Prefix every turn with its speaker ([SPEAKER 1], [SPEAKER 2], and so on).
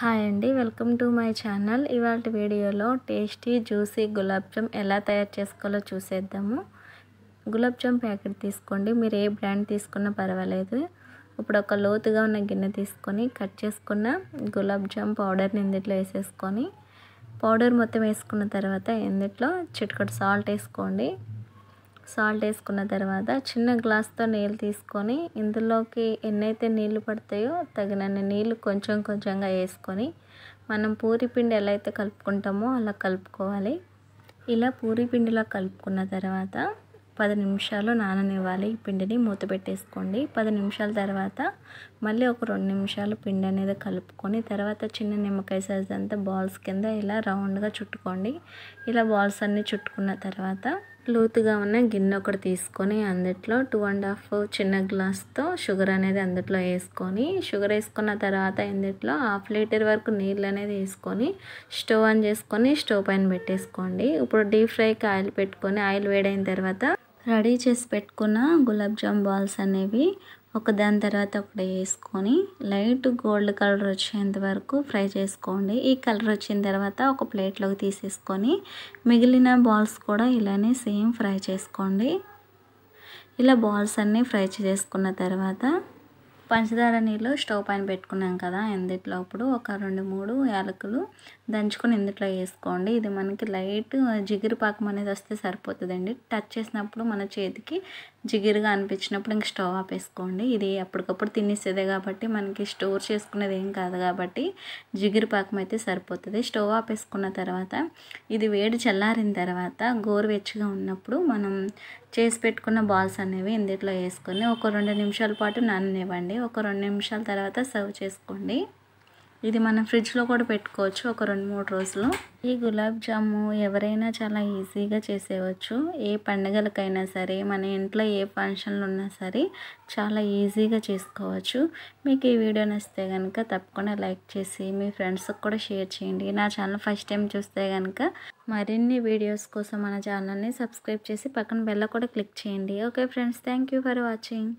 [SPEAKER 1] hi అండి welcome to my channel ఇవాళ వీడియోలో టేస్టీ జ్యూసీ గులాబ్ జామ్ ఎలా తయారు చేసుకోవాలో చూసేద్దాము గులాబ్ జామ్ ప్యాకెట్ తీసుకోండి మీరు ఏ బ్రాండ్ తీసుకున్నా పర్వాలేదు ఇప్పుడు ఒక లోతుగా ఉన్న గిన్నె తీసుకొని కట్ చేసుకున్న గులాబ్ జామ్ పౌడర్ని ఇందులో వేసేసుకొని పౌడర్ మొత్తం వేసుకున్న తర్వాత ఎందుట్లో చిటికటి సాల్ట్ వేసుకోండి సాల్ట్ వేసుకున్న తర్వాత చిన్న గ్లాస్తో నీళ్ళు తీసుకొని ఇందులోకి ఎన్నైతే నీళ్లు పడతాయో తగినన్ని నీళ్లు కొంచెం కొంచెంగా వేసుకొని మనం పూరి పిండి ఎలా అయితే కలుపుకుంటామో అలా కలుపుకోవాలి ఇలా పూరి పిండిలా కలుపుకున్న తర్వాత పది నిమిషాలు నాననివ్వాలి ఈ పిండిని మూత పెట్టేసుకోండి పది నిమిషాల తర్వాత మళ్ళీ ఒక రెండు నిమిషాలు పిండి అనేది కలుపుకొని తర్వాత చిన్న నిమ్మకాయ సైజ్ అంతా బాల్స్ కింద ఇలా రౌండ్గా చుట్టుకోండి ఇలా బాల్స్ అన్నీ చుట్టుకున్న తర్వాత లోతుగా ఉన్న గిన్నె ఒకటి తీసుకొని అందుట్లో టూ అండ్ హాఫ్ చిన్న గ్లాస్తో షుగర్ అనేది అందుట్లో వేసుకొని షుగర్ వేసుకున్న తర్వాత ఇందుట్లో హాఫ్ లీటర్ వరకు నీళ్ళు అనేది వేసుకొని స్టవ్ ఆన్ చేసుకొని స్టవ్ పైన పెట్టేసుకోండి ఇప్పుడు డీప్ ఫ్రైకి ఆయిల్ పెట్టుకొని ఆయిల్ వేడైన తర్వాత రెడీ చేసి పెట్టుకున్న గులాబ్ జామ్ బాల్స్ అనేవి ఒకదాని తర్వాత ఒకటి వేసుకొని లైట్ గోల్డ్ కలర్ వచ్చేంత వరకు ఫ్రై చేసుకోండి ఈ కలర్ వచ్చిన తర్వాత ఒక ప్లేట్లోకి తీసేసుకొని మిగిలిన బాల్స్ కూడా ఇలానే సేమ్ ఫ్రై చేసుకోండి ఇలా బాల్స్ అన్నీ ఫ్రై చేసుకున్న తర్వాత పంచదార నీళ్ళు స్టవ్ పైన పెట్టుకున్నాం కదా ఎందుట్లో అప్పుడు ఒక రెండు మూడు యాలకులు దంచుకొని ఇందుట్లో వేసుకోండి ఇది మనకి లైట్ జిగిరి పాకం అనేది వస్తే సరిపోతుందండి టచ్ చేసినప్పుడు మన చేతికి జిగిరిగా అనిపించినప్పుడు ఇంక స్టవ్ ఆపేసుకోండి ఇది అప్పటికప్పుడు తినేసేదే కాబట్టి మనకి స్టోర్ చేసుకునేది ఏం కాదు కాబట్టి జిగిరి పాకం అయితే సరిపోతుంది స్టవ్ ఆపేసుకున్న తర్వాత ఇది వేడి చల్లారిన తర్వాత గోరువెచ్చగా ఉన్నప్పుడు మనం చేసి పెట్టుకున్న బాల్స్ అనేవి ఇందుట్లో వేసుకొని ఒక రెండు నిమిషాల పాటు నాననివ్వండి ఒక రెండు నిమిషాల తర్వాత సర్వ్ చేసుకోండి ఇది మనం ఫ్రిడ్జ్లో కూడా పెట్టుకోవచ్చు ఒక రెండు మూడు రోజులు ఈ గులాబ్ జాము ఎవరైనా చాలా ఈజీగా చేసేయవచ్చు ఏ పండగలకైనా సరే మన ఇంట్లో ఏ ఫంక్షన్లు ఉన్నా సరే చాలా ఈజీగా చేసుకోవచ్చు మీకు ఈ వీడియో నచ్చితే కనుక తప్పకుండా లైక్ చేసి మీ ఫ్రెండ్స్కి కూడా షేర్ చేయండి నా ఛానల్ ఫస్ట్ టైం చూస్తే కనుక మరిన్ని వీడియోస్ కోసం మన ఛానల్ని సబ్స్క్రైబ్ చేసి పక్కన బెల్ల కూడా క్లిక్ చేయండి okay friends thank for watching